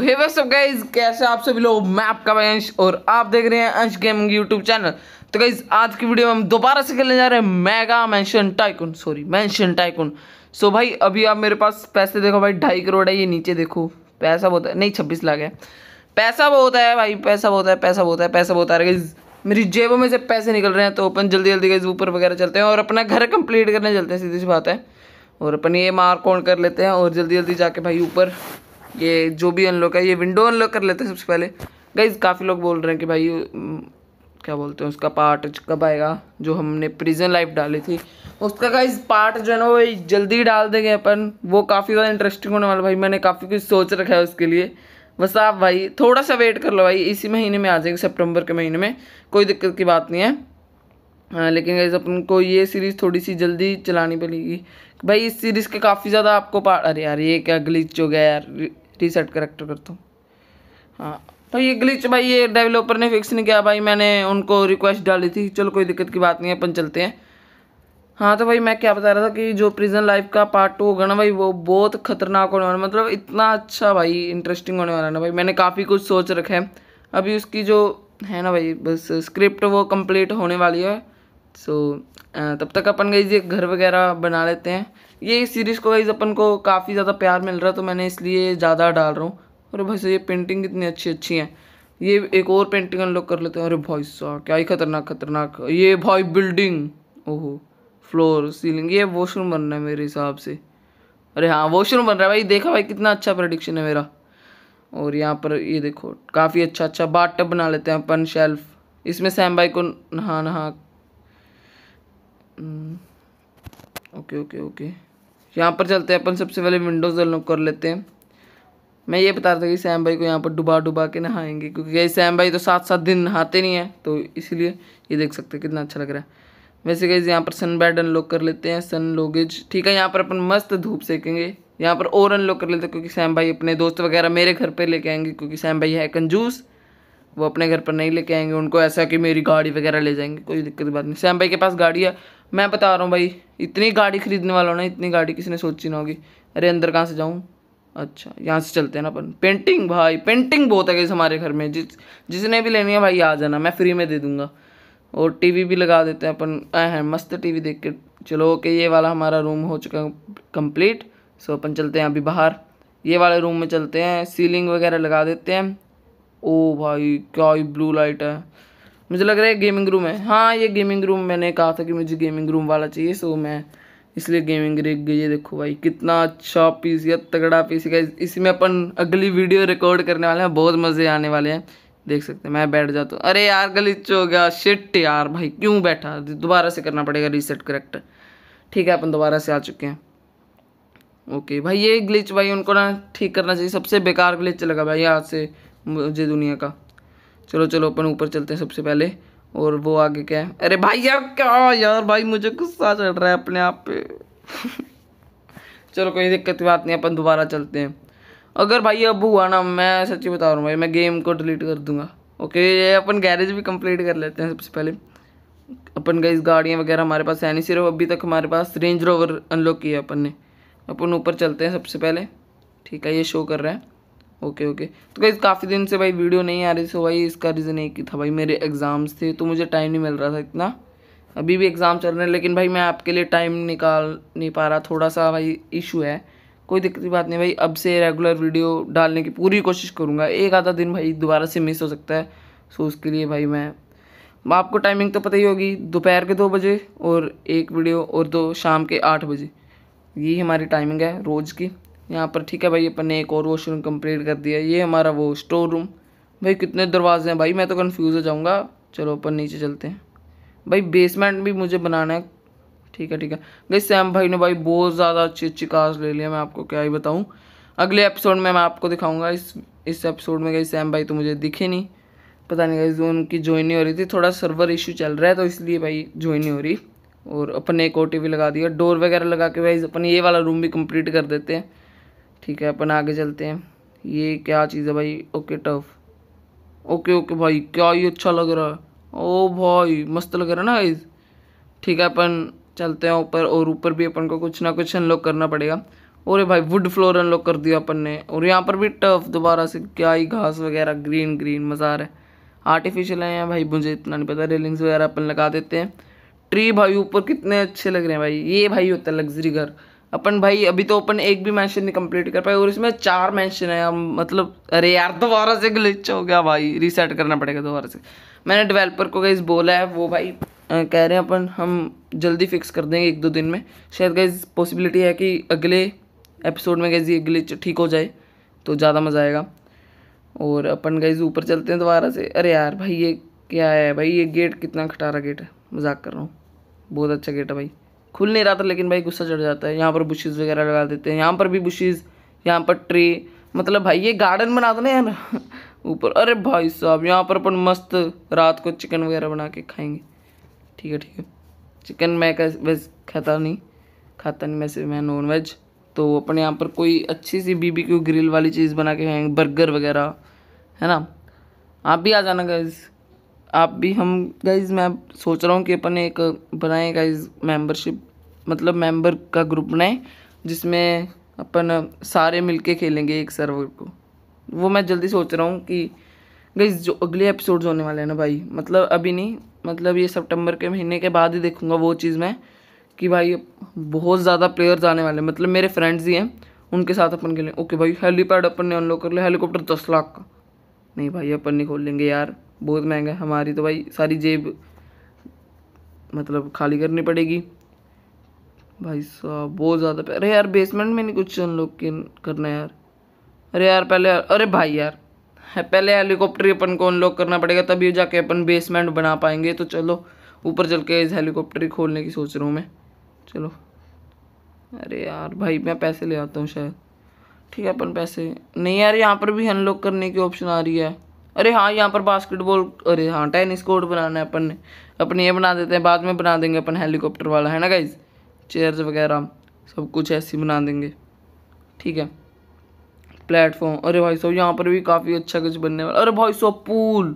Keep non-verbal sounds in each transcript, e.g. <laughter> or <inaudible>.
हे बस गाइज कैसे आप सभी लोग मैं आपका भाई अंश और आप देख रहे हैं अंश गेमिंग यूट्यूब चैनल तो गाइज आज की वीडियो में हम दोबारा से खेलने जा रहे हैं mega mansion tycoon sorry mansion tycoon so भाई अभी आप मेरे पास पैसे देखो भाई ढाई करोड़ है ये नीचे देखो पैसा बहुत है नहीं छब्बीस लाख है पैसा बहुत है भाई पैसा बहुत है पैसा बहुत है पैसा बहुत आ रहा है गाइज मेरी जेबों में से पैसे निकल रहे हैं तो अपन जल्दी जल्दी गाइज ऊपर वगैरह चलते हैं और अपना घर कंप्लीट करने चलते हैं सीधी सी बात है और अपन ये मार कौन कर लेते हैं और जल्दी जल्दी जाके भाई ऊपर ये जो भी अनलॉक है ये विंडो अनलॉक कर लेते हैं सबसे पहले गई काफ़ी लोग बोल रहे हैं कि भाई क्या बोलते हैं उसका पार्ट कब आएगा जो हमने प्रिजन लाइफ डाली थी उसका गाइज पार्ट जो है ना वो जल्दी डाल देंगे अपन वो काफ़ी ज़्यादा इंटरेस्टिंग होने वाला भाई मैंने काफ़ी कुछ सोच रखा है उसके लिए बस आप भाई थोड़ा सा वेट कर लो भाई इसी महीने में आ जाएंगे सितंबर के महीने में कोई दिक्कत की बात नहीं है आ, हाँ, लेकिन गाइज अपन को ये सीरीज़ थोड़ी सी जल्दी चलानी पड़ेगी भाई इस सीरीज़ के काफ़ी ज़्यादा आपको पार्ट अरे यार ये क्या ग्लिच हो गया यार टी सेट करेक्टर करता हूँ हाँ तो ये ग्लिच भाई ये डेवलपर ने फिक्स नहीं किया भाई मैंने उनको रिक्वेस्ट डाली थी चलो कोई दिक्कत की बात नहीं है अपन चलते हैं हाँ तो भाई मैं क्या बता रहा था कि जो प्रिजन लाइफ का पार्ट टू होगा ना भाई वो बहुत खतरनाक होने वाला मतलब इतना अच्छा भाई इंटरेस्टिंग होने वाला ना भाई मैंने काफ़ी कुछ सोच रखा है अभी उसकी जो है ना भाई बस स्क्रिप्ट वो कंप्लीट होने वाली है सो so, तब तक अपन गई घर वगैरह बना लेते हैं ये सीरीज़ को गई अपन को काफ़ी ज़्यादा प्यार मिल रहा है तो मैंने इसलिए ज़्यादा डाल रहा हूँ अरे भाई साहब ये पेंटिंग कितनी अच्छी अच्छी है ये एक और पेंटिंग अनलॉक कर लेते हैं अरे भाई साहब क्या ही खतरनाक खतरनाक ये भाई बिल्डिंग ओहो फ्लोर सीलिंग ये वॉशरूम बन रहा है मेरे हिसाब से अरे हाँ वॉशरूम बन रहा है भाई देखा भाई कितना अच्छा प्रडिक्शन है मेरा और यहाँ पर ये देखो काफ़ी अच्छा अच्छा बाट बना लेते हैं अपन शेल्फ इसमें सैम भाई को नहा नहा हम्म। ओके ओके ओके यहाँ पर चलते हैं अपन सबसे पहले विंडोज़ अनलॉक कर लेते हैं मैं ये बता रहा था कि सैम भाई को यहाँ पर डुबा डुबा के नहाएंगे क्योंकि ये सैम भाई तो सात सात दिन नहाते नहीं हैं तो इसलिए ये देख सकते हैं कितना अच्छा लग रहा है वैसे कहीं यहाँ पर सन बेड अनलॉक कर लेते हैं सन लोगेज ठीक है यहाँ पर अपन मस्त धूप सेकेंगे यहाँ पर और अनलॉक कर लेते हैं क्योंकि सैम भाई अपने दोस्त वगैरह मेरे घर पर लेके आएंगे क्योंकि सैम भाई है कंजूस वो अपने घर पर नहीं लेके आएंगे उनको ऐसा कि मेरी गाड़ी वगैरह ले जाएंगे कोई दिक्कत बात नहीं सैम भाई के पास गाड़ी है मैं बता रहा हूँ भाई इतनी गाड़ी खरीदने वाला ना इतनी गाड़ी किसी ने सोची ना होगी अरे अंदर कहाँ से जाऊँ अच्छा यहाँ से चलते हैं ना अपन पेंटिंग भाई पेंटिंग बहुत है इस हमारे घर में जिस जिसने भी लेनी है भाई आ जाना मैं फ्री में दे दूँगा और टीवी भी लगा देते हैं अपन हैं मस्त टीवी देख के चलो ओके ये वाला हमारा रूम हो चुका है कम्प्लीट सो अपन चलते हैं अभी बाहर ये वाले रूम में चलते हैं सीलिंग वगैरह लगा देते हैं ओ भाई क्या ही ब्लू लाइट है मुझे लग रहा है गेमिंग रूम है हाँ ये गेमिंग रूम मैंने कहा था कि मुझे गेमिंग रूम वाला चाहिए सो मैं इसलिए गेमिंग गई ये देखो भाई कितना अच्छा पीस या तगड़ा पीस है इसमें अपन अगली वीडियो रिकॉर्ड करने वाले हैं बहुत मज़े आने वाले हैं देख सकते हैं मैं बैठ जाता हूँ अरे यार गलिच हो गया शिट यार भाई क्यों बैठा दोबारा से करना पड़ेगा रीसेट करेक्ट ठीक है अपन दोबारा से आ चुके हैं ओके भाई ये ग्लिच भाई उनको ना ठीक करना चाहिए सबसे बेकार ग्लिच लगा भाई यहाँ से मुझे दुनिया का चलो चलो अपन ऊपर चलते हैं सबसे पहले और वो आगे क्या है अरे भाई यार क्या यार भाई मुझे गुस्सा चढ़ रहा है अपने आप पे <laughs> चलो कोई दिक्कत की बात नहीं अपन दोबारा चलते हैं अगर भाई अब हुआ ना मैं सच्ची बता रहा हूँ भाई मैं गेम को डिलीट कर दूंगा ओके ये अपन गैरेज भी कंप्लीट कर लेते हैं सबसे पहले अपन गई गाड़ियाँ वगैरह हमारे पास है नहीं सिर्फ अभी तक हमारे पास रेंज रोवर अनलॉक किया अपन ने अपन ऊपर चलते हैं सबसे पहले ठीक है ये शो कर रहा है ओके ओके तो भाई काफ़ी दिन से भाई वीडियो नहीं आ रही थी भाई इसका रीज़न एक ही था भाई मेरे एग्ज़ाम्स थे तो मुझे टाइम नहीं मिल रहा था इतना अभी भी एग्ज़ाम चल रहे हैं लेकिन भाई मैं आपके लिए टाइम निकाल नहीं पा रहा थोड़ा सा भाई इशू है कोई दिक्कत की बात नहीं भाई अब से रेगुलर वीडियो डालने की पूरी कोशिश करूँगा एक आधा दिन भाई दोबारा से मिस हो सकता है सो उसके लिए भाई मैं आपको टाइमिंग तो पता ही होगी दोपहर के दो बजे और एक वीडियो और दो शाम के आठ बजे यही हमारी टाइमिंग है रोज़ की यहाँ पर ठीक है भाई अपन ने एक और वॉशरूम कंप्लीट कर दिया ये हमारा वो स्टोर रूम भाई कितने दरवाजे हैं भाई मैं तो कन्फ्यूज़ हो जाऊँगा चलो अपन नीचे चलते हैं भाई बेसमेंट भी मुझे बनाना है ठीक है ठीक है भाई सैम भाई ने भाई बहुत ज़्यादा अच्छी अच्छी कार्स ले लिया मैं आपको क्या ही बताऊँ अगले एपिसोड में मैं आपको दिखाऊँगा इस इस एपिसोड में गई सैम भाई तो मुझे दिखे नहीं पता नहीं गई उनकी ज्वाइन नहीं हो रही थी थोड़ा सर्वर इशू चल रहा है तो इसलिए भाई ज्वाइन नहीं हो रही और अपन एक ओ लगा दिया डोर वगैरह लगा के भाई अपन ये वाला रूम भी कंप्लीट कर देते हैं ठीक है अपन आगे चलते हैं ये क्या चीज़ है भाई ओके टफ ओके ओके भाई क्या ये अच्छा लग रहा है ओ oh, भाई मस्त लग रहा है ना गाइज ठीक है अपन चलते हैं ऊपर और ऊपर भी अपन को कुछ ना कुछ अनलॉक करना पड़ेगा और भाई वुड फ्लोर अनलॉक कर दिया अपन ने और यहाँ पर भी टफ दोबारा से क्या ही घास वगैरह ग्रीन ग्रीन मज़ा है आर्टिफिशियल है भाई मुझे इतना नहीं पता रेलिंग्स वगैरह अपन लगा देते हैं ट्री भाई ऊपर कितने अच्छे लग रहे हैं भाई ये भाई होता है लग्जरी घर अपन भाई अभी तो अपन एक भी मैंशन नहीं कंप्लीट कर पाए और इसमें चार मैंशन है मतलब अरे यार दोबारा से ग्लिच हो गया भाई रीसेट करना पड़ेगा दोबारा से मैंने डेवलपर को गाइज बोला है वो भाई आ, कह रहे हैं अपन हम जल्दी फिक्स कर देंगे एक दो दिन में शायद गाइज पॉसिबिलिटी है कि अगले एपिसोड में गई ये ग्लिच ठीक हो जाए तो ज़्यादा मज़ा आएगा और अपन गई ऊपर चलते हैं दोबारा से अरे यार भाई ये क्या है भाई ये गेट कितना खटारा गेट है मजाक कर रहा हूँ बहुत अच्छा गेट है भाई खुल नहीं रहा था लेकिन भाई गुस्सा चढ़ जाता है यहाँ पर बुशेज़ वगैरह लगा देते हैं यहाँ पर भी बुशेज़ यहाँ पर ट्री मतलब भाई ये गार्डन बना देना ना यार <laughs> ऊपर अरे भाई साहब यहाँ पर अपन मस्त रात को चिकन वगैरह बना के खाएंगे ठीक है ठीक है चिकन मैं वेज खाता नहीं खाता नहीं वैसे मैं नॉन वेज तो अपन यहाँ पर कोई अच्छी सी बीबी क्यू ग्रिल वाली चीज़ बना के खाएंगे बर्गर वगैरह है ना आप भी आ जाना गैस आप भी हम गाइज मैं सोच रहा हूँ कि अपन एक बनाएं गाइज मेंबरशिप मतलब मेंबर का ग्रुप बनाएं जिसमें अपन सारे मिलके खेलेंगे एक सर्वर को वो मैं जल्दी सोच रहा हूँ कि गई जो अगले एपिसोड्स होने वाले हैं ना भाई मतलब अभी नहीं मतलब ये सितंबर के महीने के बाद ही देखूंगा वो चीज़ मैं कि भाई बहुत ज़्यादा प्लेयर्स आने वाले हैं मतलब मेरे फ्रेंड्स ही हैं उनके साथ अपन खेलें ओके भाई हेलीपैड अपन ने अनलॉक कर लिया हेलीकॉप्टर दस लाख का नहीं भाई अपन नहीं खोल लेंगे यार बहुत महंगा है हमारी तो भाई सारी जेब मतलब खाली करनी पड़ेगी भाई साहब बहुत ज़्यादा अरे यार बेसमेंट में नहीं कुछ अनलॉक करना है यार अरे यार पहले यार अरे भाई यार पहले हेलीकॉप्टर अपन को अनलॉक करना पड़ेगा तभी जाके अपन बेसमेंट बना पाएंगे तो चलो ऊपर चल के इस हेलीकॉप्टर ही खोलने की सोच रहा हूँ मैं चलो अरे यार भाई मैं पैसे ले आता हूँ शायद ठीक है अपन पैसे नहीं यार यहाँ पर भी अनलॉक करने की ऑप्शन आ रही है अरे हाँ यहाँ पर बास्केटबॉल अरे हाँ टेनिस कोर्ट बनाना है अपन ने अपन ये बना देते हैं बाद में बना देंगे अपन हेलीकॉप्टर वाला है ना गाइज चेयर्स वगैरह सब कुछ ऐसे बना देंगे ठीक है प्लेटफॉर्म अरे भाई सब यहाँ पर भी काफ़ी अच्छा कुछ बनने वाला अरे भाई सब पूल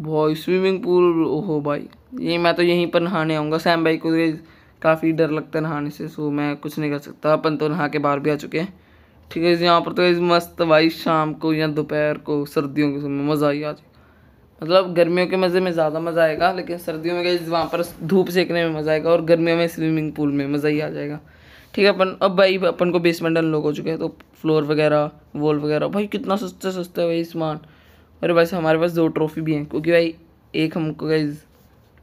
भाई स्विमिंग पूल ओहो भाई ये मैं तो यहीं पर नहाने आऊँगा सैम भाई को तो काफ़ी डर लगता है नहाने से सो मैं कुछ नहीं कर सकता अपन तो नहा के बाहर भी आ चुके हैं ठीक है यहाँ पर तो मस्त भाई शाम को या दोपहर को सर्दियों के समय मज़ा ही आ जाएगा मतलब गर्मियों के मज़े में ज़्यादा मज़ा आएगा लेकिन सर्दियों में गई वहाँ पर धूप सेकने में मज़ा आएगा और गर्मियों में स्विमिंग पूल में मज़ा ही आ जाएगा ठीक है अपन अब भाई अपन को बेसमेंट अनलॉक हो चुके हैं तो फ्लोर वगैरह वॉल वगैरह भाई कितना सस्ते सस्ते है भाई सामान और वैसे हमारे पास दो ट्रॉफी भी हैं क्योंकि भाई एक हमको गई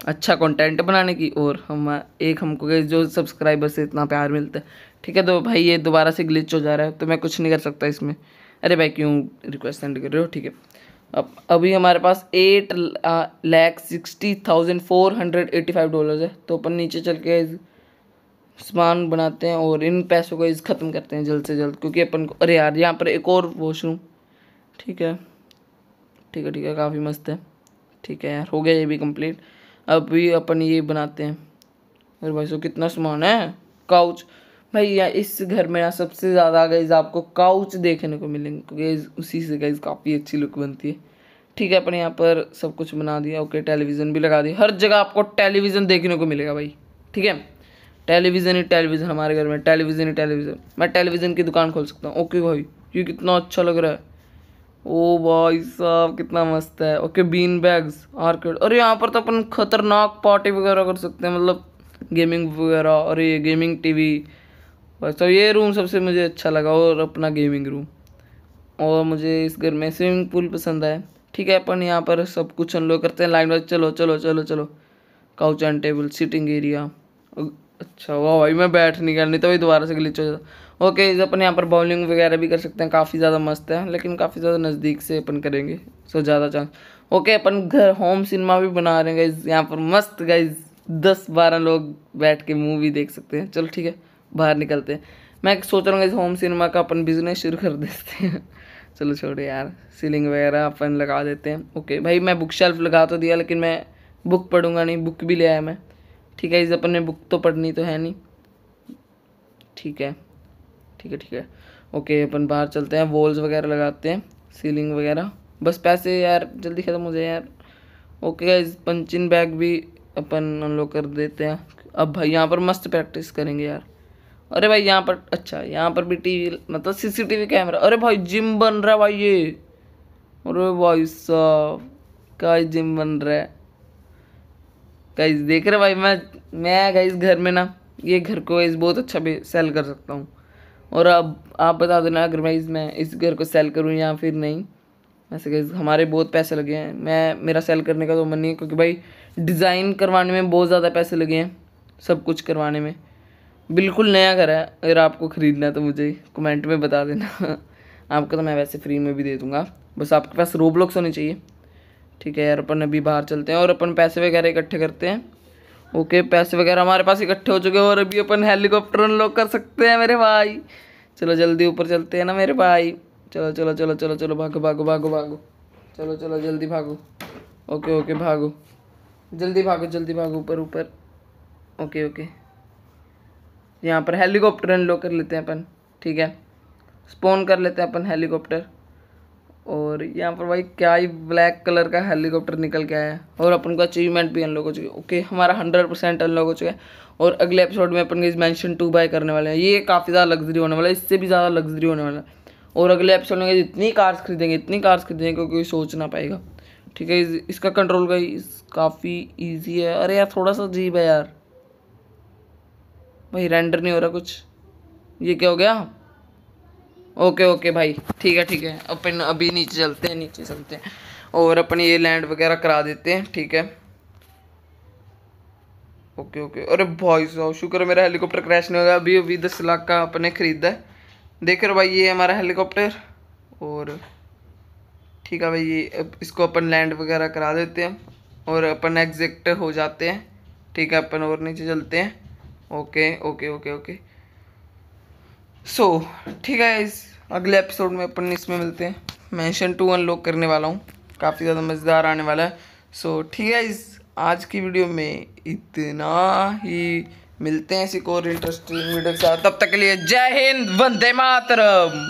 अच्छा कंटेंट बनाने की और हम एक हमको गई जो सब्सक्राइबर से इतना प्यार मिलता है ठीक है तो भाई ये दोबारा से ग्लिच हो जा रहा है तो मैं कुछ नहीं कर सकता इसमें अरे भाई क्यों रिक्वेस्ट सेंड कर रहे हो ठीक है अब अभी हमारे पास eight lakh sixty thousand four hundred eighty five dollar है तो अपन नीचे चल के सामान बनाते हैं और इन पैसों को इस ख़त्म करते हैं जल्द से जल्द क्योंकि अपन को अरे यार यहाँ पर एक और वॉशरूम ठीक है ठीक है ठीक है काफ़ी मस्त है ठीक है यार हो गया ये भी कंप्लीट अभी अपन ये बनाते हैं अरे भाई सो कितना सामान है काउच भैया इस घर में ना सबसे ज़्यादा गईज आपको काउच देखने को मिलेंगे गईज उसी से गईज काफ़ी अच्छी लुक बनती है ठीक है अपने यहाँ पर सब कुछ बना दिया ओके टेलीविज़न भी लगा दिया हर जगह आपको टेलीविज़न देखने को मिलेगा भाई ठीक है टेलीविज़न ही टेलीविज़न हमारे घर में टेलीविज़न ही टेलीविज़न मैं टेलीविज़न की दुकान खोल सकता हूँ ओके भाई ये कितना अच्छा लग रहा है ओ भाई साहब कितना मस्त है ओके बीन बैग्स आर्केड और यहाँ पर तो अपन खतरनाक पार्टी वगैरह कर सकते हैं मतलब गेमिंग वगैरह और ये गेमिंग टीवी बस तो ये रूम सबसे मुझे अच्छा लगा और अपना गेमिंग रूम और मुझे इस घर में स्विमिंग पूल पसंद आया ठीक है अपन यहाँ पर सब कुछ अनलो करते हैं लाइन वाइज चलो चलो चलो चलो couch and table seating area अच्छा वाह भाई मैं बैठ नहीं गया नहीं तो भाई दोबारा से गलीच हो जाता ओके इस अपन यहाँ पर बॉलिंग वगैरह भी कर सकते हैं काफ़ी ज़्यादा मस्त है लेकिन काफ़ी ज़्यादा नज़दीक से अपन करेंगे सो ज़्यादा चांस ओके अपन घर होम सिनेमा भी बना रहे हैं गाइज यहाँ पर मस्त गाइज दस बारह लोग बैठ के मूवी देख सकते हैं चलो ठीक है बाहर निकलते हैं मैं सोच रहा हूँ इस होम सिनेमा का अपन बिजनेस शुरू कर देते हैं <laughs> चलो छोड़ो यार सीलिंग वगैरह अपन लगा देते हैं ओके भाई मैं बुक शेल्फ लगा तो दिया लेकिन मैं बुक पढ़ूंगा नहीं बुक भी ले आया मैं ठीक है इस अपन ने बुक तो पढ़नी तो है नहीं ठीक है ठीक है ठीक है ओके अपन बाहर चलते हैं वॉल्स वगैरह लगाते हैं सीलिंग वगैरह बस पैसे यार जल्दी ख़त्म हो जाए यार ओके इस पंचिन बैग भी अपन अनलॉक कर देते हैं अब भाई यहाँ पर मस्त प्रैक्टिस करेंगे यार अरे भाई यहाँ पर अच्छा यहाँ पर भी टीवी मतलब सीसीटीवी कैमरा अरे भाई जिम बन रहा है भाई ये अरे भाई साहब का जिम बन रहा है गाइस देख रहे भाई मैं मैं इस घर में ना ये घर को इस बहुत अच्छा भी सेल कर सकता हूँ और अब आप बता देना अगर मैं मैं इस घर को सेल करूँ या फिर नहीं वैसे गाइस हमारे बहुत पैसे लगे हैं मैं मेरा सेल करने का तो मन नहीं है क्योंकि भाई डिज़ाइन करवाने में बहुत ज़्यादा पैसे लगे हैं सब कुछ करवाने में बिल्कुल नया घर है अगर आपको ख़रीदना है तो मुझे कमेंट में बता देना <laughs> आपको तो मैं वैसे फ्री में भी दे दूँगा बस आपके पास रोबलॉक्स होने चाहिए ठीक है यार अपन अभी बाहर चलते हैं और अपन पैसे वगैरह इकट्ठे करते हैं ओके पैसे वगैरह हमारे पास इकट्ठे हो चुके हैं और अभी अपन हेलीकॉप्टर अनलॉक कर सकते हैं मेरे भाई चलो जल्दी ऊपर चलते हैं ना मेरे भाई चलो चलो चलो चलो चलो भागो भागो भागो भागो चलो चलो जल्दी भागो ओके ओके भागो जल्दी भागो जल्दी भागो ऊपर ऊपर ओके ओके यहाँ पर हेलीकॉप्टर इन कर लेते हैं अपन ठीक है स्पोन कर लेते हैं अपन हेलीकॉप्टर और यहाँ पर भाई क्या ही ब्लैक कलर का हेलीकॉप्टर निकल के आया है और अपन को अचीवमेंट भी अनलॉक हो चुकी है ओके हमारा हंड्रेड परसेंट अनलॉक हो चुका है और अगले एपिसोड में अपन इस मैंशन टू बाय करने वाले हैं ये काफ़ी ज़्यादा लग्जरी होने वाला है इससे भी ज़्यादा लग्जरी होने वाला है और अगले एपिसोड में इतनी कार्स खरीदेंगे इतनी कार्स खरीदेंगे क्योंकि कोई सोच ना पाएगा ठीक है इसका कंट्रोल का काफ़ी ईजी है अरे यार थोड़ा सा अजीब है यार भाई रेंडर नहीं हो रहा कुछ ये क्या हो गया ओके ओके भाई ठीक है ठीक है अपन अभी नीचे चलते हैं नीचे चलते हैं और अपन ये लैंड वगैरह करा देते हैं ठीक है ओके ओके अरे भाई साहब शुक्र मेरा हेलीकॉप्टर क्रैश नहीं होगा अभी अभी दस लाख का अपने ख़रीदा है देख रहे हो भाई ये हमारा हेलीकॉप्टर और ठीक है भाई ये अब इसको अपन लैंड वगैरह करा देते हैं और अपन एग्जिट हो जाते हैं ठीक है अपन और नीचे चलते हैं okay okay okay okay so ठीक है इस अगले एपिसोड में अपन इसमें मिलते हैं मैंशन टू अनलॉक करने वाला हूँ काफ़ी ज़्यादा मज़ेदार आने वाला है सो ठीक है इस आज की वीडियो में इतना ही मिलते हैं ऐसी और इंटरेस्टिंग वीडियो के साथ तब तक के लिए जय हिंद वंदे मातरम